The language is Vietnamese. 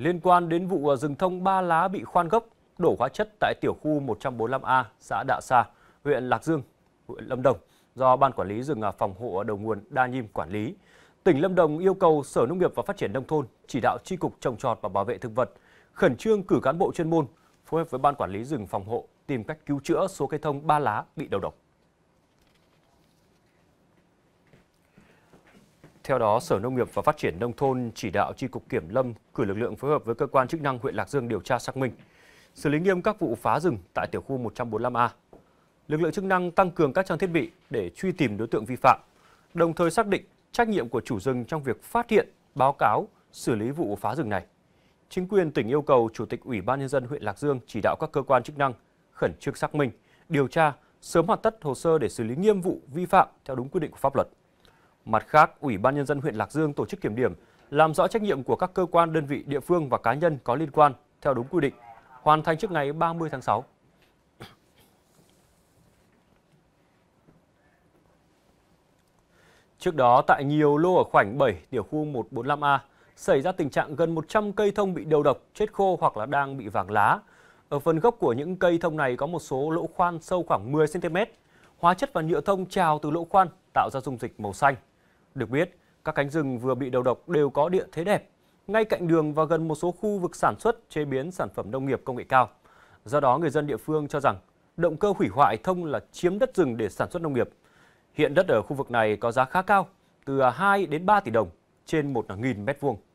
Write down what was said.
Liên quan đến vụ ờ, rừng thông ba lá bị khoan gốc, đổ hóa chất tại tiểu khu 145A, xã Đạ Sa, huyện Lạc Dương, huyện Lâm Đồng, do Ban Quản lý rừng à, phòng hộ đầu nguồn Đa Nhiêm quản lý. Tỉnh Lâm Đồng yêu cầu Sở Nông nghiệp và Phát triển Nông thôn chỉ đạo Tri Cục Trồng trọt và Bảo vệ Thực vật, khẩn trương cử cán bộ chuyên môn, phối hợp với Ban Quản lý rừng phòng hộ tìm cách cứu chữa số cây thông ba lá bị đầu độc. Theo đó, Sở Nông nghiệp và Phát triển Nông thôn chỉ đạo Tri Cục Kiểm Lâm cử lực lượng phối hợp với cơ quan chức năng huyện Lạc Dương điều tra xác minh, xử lý nghiêm các vụ phá rừng tại tiểu khu 145A. Lực lượng chức năng tăng cường các trang thiết bị để truy tìm đối tượng vi phạm, đồng thời xác định trách nhiệm của chủ rừng trong việc phát hiện, báo cáo, xử lý vụ phá rừng này. Chính quyền tỉnh yêu cầu Chủ tịch Ủy ban Nhân dân huyện Lạc Dương chỉ đạo các cơ quan chức năng khẩn trương xác minh, điều tra, sớm hoàn tất hồ sơ để xử lý nghiêm vụ vi phạm theo đúng quy định của pháp luật. Mặt khác, Ủy ban Nhân dân huyện Lạc Dương tổ chức kiểm điểm, làm rõ trách nhiệm của các cơ quan, đơn vị, địa phương và cá nhân có liên quan theo đúng quy định, hoàn thành trước ngày 30 tháng 6. Trước đó, tại nhiều lô ở khoảnh 7, tiểu khu 145A, xảy ra tình trạng gần 100 cây thông bị đầu độc, chết khô hoặc là đang bị vàng lá. Ở phần gốc của những cây thông này có một số lỗ khoan sâu khoảng 10cm. Hóa chất và nhựa thông trào từ lỗ khoan tạo ra dung dịch màu xanh. Được biết, các cánh rừng vừa bị đầu độc đều có địa thế đẹp, ngay cạnh đường và gần một số khu vực sản xuất chế biến sản phẩm nông nghiệp công nghệ cao. Do đó, người dân địa phương cho rằng động cơ hủy hoại thông là chiếm đất rừng để sản xuất nông nghiệp. Hiện đất ở khu vực này có giá khá cao, từ 2 à, đến 3 tỷ đồng trên 1.000 mét vuông.